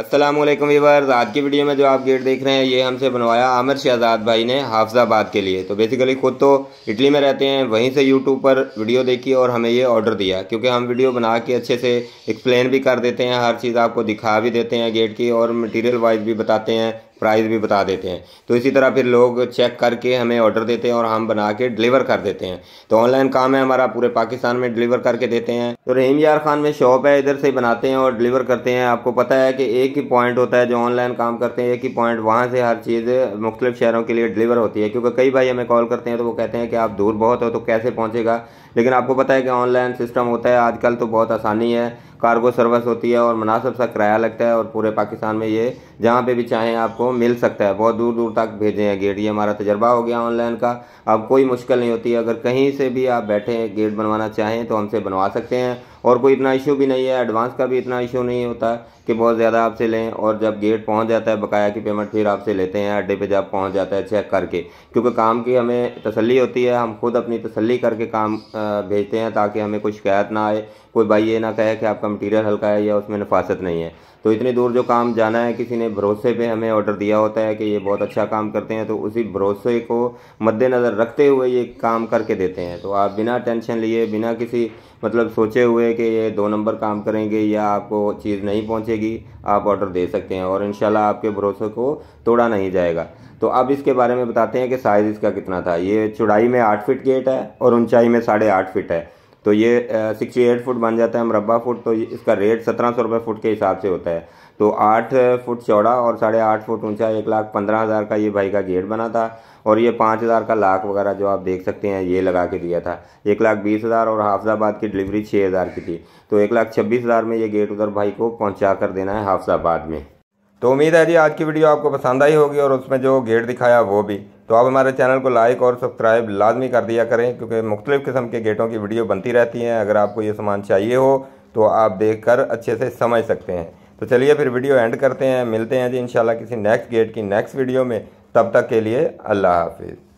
Aslam viewers आज की video में जो आप गेट देख रहे हैं ये हमसे बनवाया आमिर शहजाद भाई ने हाफजाबाद के लिए तो बेसिकली खुद तो इटली में रहते हैं वहीं से यूट्यूब पर वीडियो देखी और हमें ये ऑर्डर दिया क्योंकि हम वीडियो बना के अच्छे से एक्सप्लेन भी कर देते हैं हर चीज़ आपको दिखा भी देते हैं गेट की और मटेरियल वाइज भी बताते हैं प्राइस भी बता देते हैं तो इसी तरह फिर लोग चेक करके हमें ऑर्डर देते हैं और हम बना के डिलीवर कर देते हैं तो ऑनलाइन काम है हमारा पूरे पाकिस्तान में डिलीवर करके देते हैं तो रहीम यार खान में शॉप है इधर से बनाते हैं और डिलीवर करते हैं आपको पता है कि एक ही पॉइंट होता है जो ऑनलाइन काम करते हैं एक ही पॉइंट वहाँ से हर चीज़ मुख्तलिफ शहरों के लिए डिलीवर होती है क्योंकि कई भाई हमें कॉल करते हैं तो वो कहते हैं कि आप दूर बहुत हो तो कैसे पहुँचेगा लेकिन आपको पता है कि ऑनलाइन सिस्टम होता है आजकल तो बहुत आसानी है कार्गो सर्विस होती है और मुनासिब सा किराया लगता है और पूरे पाकिस्तान में ये जहाँ पे भी चाहें आपको मिल सकता है बहुत दूर दूर तक भेजें हैं गेट ये हमारा तजर्बा हो गया ऑनलाइन का अब कोई मुश्किल नहीं होती अगर कहीं से भी आप बैठे गेट बनवाना चाहें तो हमसे बनवा सकते हैं और कोई इतना इशू भी नहीं है एडवांस का भी इतना इशू नहीं होता कि बहुत ज़्यादा आपसे लें और जब गेट पहुंच जाता है बकाया की पेमेंट फिर आपसे लेते हैं अड्डे पे जब पहुंच जाता है चेक करके क्योंकि काम की हमें तसल्ली होती है हम खुद अपनी तसल्ली करके काम भेजते हैं ताकि हमें कोई शिकायत ना आए कोई भाई ये ना कहे कि आपका मटीरियल हल्का है या उसमें नफासत नहीं है तो इतनी दूर जो काम जाना है किसी ने भरोसे पे हमें ऑर्डर दिया होता है कि ये बहुत अच्छा काम करते हैं तो उसी भरोसे को मद्देनज़र रखते हुए ये काम करके देते हैं तो आप बिना टेंशन लिए बिना किसी मतलब सोचे हुए कि ये दो नंबर काम करेंगे या आपको चीज़ नहीं पहुंचेगी आप ऑर्डर दे सकते हैं और इन आपके भरोसे को तोड़ा नहीं जाएगा तो अब इसके बारे में बताते हैं कि साइज़ इसका कितना था ये चौड़ाई में आठ फिट गेट है और ऊंचाई में साढ़े आठ फिट है तो ये सिक्सटी एट फुट बन जाता है मुरबा फुट तो इसका रेट सत्रह सौ रुपये फुट के हिसाब से होता है तो आठ फुट चौड़ा और साढ़े आठ फुट ऊंचा एक लाख पंद्रह हज़ार का ये भाई का गेट बना था और ये पाँच हज़ार का लाख वगैरह जो आप देख सकते हैं ये लगा के दिया था एक लाख बीस हज़ार और हाफजाबाद की डिलीवरी छः हज़ार की थी तो एक लाख छब्बीस हज़ार में ये गेट उधर भाई को पहुँचा कर देना है हाफजाबाद में तो उम्मीद है जी आज की वीडियो आपको पसंद आई होगी और उसमें जो गेट दिखाया वो भी तो आप हमारे चैनल को लाइक और सब्सक्राइब लाजमी कर दिया करें क्योंकि मुख्तलिफ़ किस्म के गेटों की वीडियो बनती रहती हैं अगर आपको ये सामान चाहिए हो तो आप देख कर अच्छे से समझ सकते हैं तो चलिए फिर वीडियो एंड करते हैं मिलते हैं जी इन किसी नेक्स्ट गेट की नेक्स्ट वीडियो में तब तक के लिए अल्लाह हाफिज़